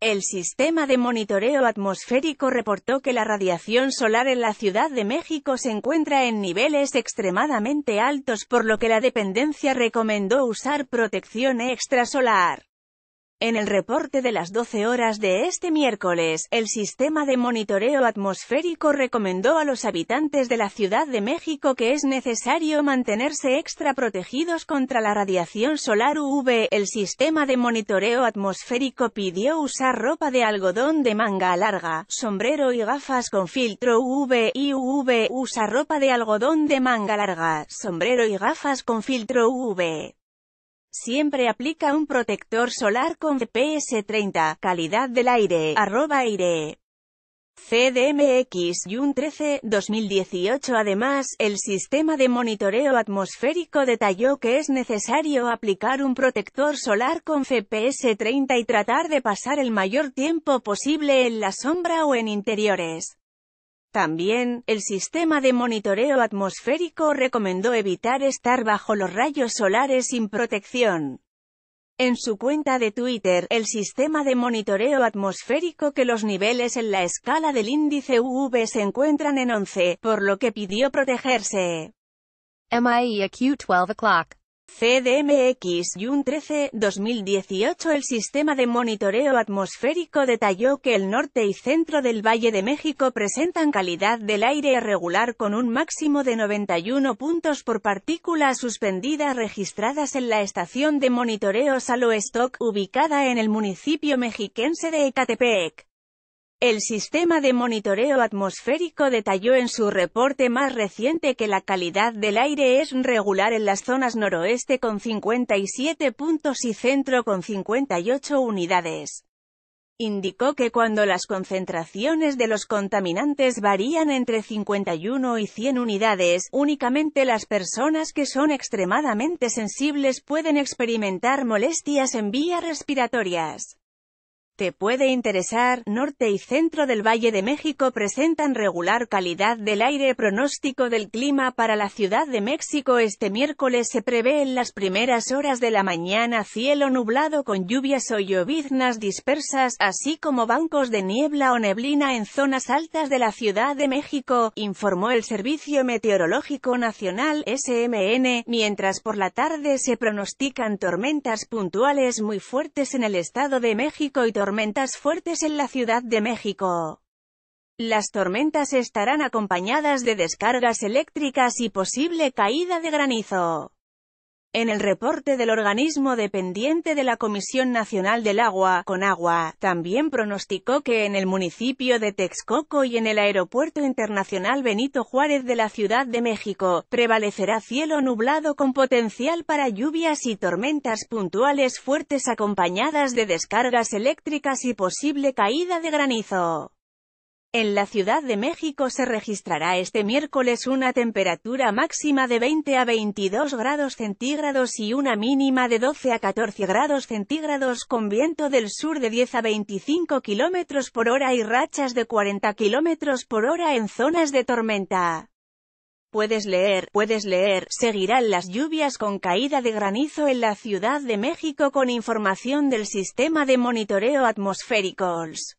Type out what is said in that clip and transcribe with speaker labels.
Speaker 1: El sistema de monitoreo atmosférico reportó que la radiación solar en la Ciudad de México se encuentra en niveles extremadamente altos por lo que la dependencia recomendó usar protección extrasolar. En el reporte de las 12 horas de este miércoles, el Sistema de Monitoreo Atmosférico recomendó a los habitantes de la Ciudad de México que es necesario mantenerse extra protegidos contra la radiación solar UV. El Sistema de Monitoreo Atmosférico pidió usar ropa de algodón de manga larga, sombrero y gafas con filtro UV y UV. Usa ropa de algodón de manga larga, sombrero y gafas con filtro UV. Siempre aplica un protector solar con FPS 30 calidad del aire, arroba aire. CDMX Jun 13, 2018 Además, el sistema de monitoreo atmosférico detalló que es necesario aplicar un protector solar con FPS 30 y tratar de pasar el mayor tiempo posible en la sombra o en interiores. También, el sistema de monitoreo atmosférico recomendó evitar estar bajo los rayos solares sin protección. En su cuenta de Twitter, el sistema de monitoreo atmosférico que los niveles en la escala del índice UV se encuentran en 11, por lo que pidió protegerse. MIEQ 12 o'clock. CDMX Jun 13, 2018 El Sistema de Monitoreo Atmosférico detalló que el norte y centro del Valle de México presentan calidad del aire regular con un máximo de 91 puntos por partícula suspendida registradas en la estación de monitoreo Stock, ubicada en el municipio mexiquense de Ecatepec. El Sistema de Monitoreo Atmosférico detalló en su reporte más reciente que la calidad del aire es regular en las zonas noroeste con 57 puntos y centro con 58 unidades. Indicó que cuando las concentraciones de los contaminantes varían entre 51 y 100 unidades, únicamente las personas que son extremadamente sensibles pueden experimentar molestias en vías respiratorias. Te puede interesar, norte y centro del Valle de México presentan regular calidad del aire pronóstico del clima para la Ciudad de México este miércoles se prevé en las primeras horas de la mañana cielo nublado con lluvias o lloviznas dispersas, así como bancos de niebla o neblina en zonas altas de la Ciudad de México, informó el Servicio Meteorológico Nacional, SMN, mientras por la tarde se pronostican tormentas puntuales muy fuertes en el Estado de México y tormentas fuertes en la Ciudad de México. Las tormentas estarán acompañadas de descargas eléctricas y posible caída de granizo. En el reporte del organismo dependiente de la Comisión Nacional del Agua, Conagua, también pronosticó que en el municipio de Texcoco y en el Aeropuerto Internacional Benito Juárez de la Ciudad de México, prevalecerá cielo nublado con potencial para lluvias y tormentas puntuales fuertes acompañadas de descargas eléctricas y posible caída de granizo. En la Ciudad de México se registrará este miércoles una temperatura máxima de 20 a 22 grados centígrados y una mínima de 12 a 14 grados centígrados con viento del sur de 10 a 25 kilómetros por hora y rachas de 40 kilómetros por hora en zonas de tormenta. Puedes leer, puedes leer, seguirán las lluvias con caída de granizo en la Ciudad de México con información del Sistema de Monitoreo Atmosféricos.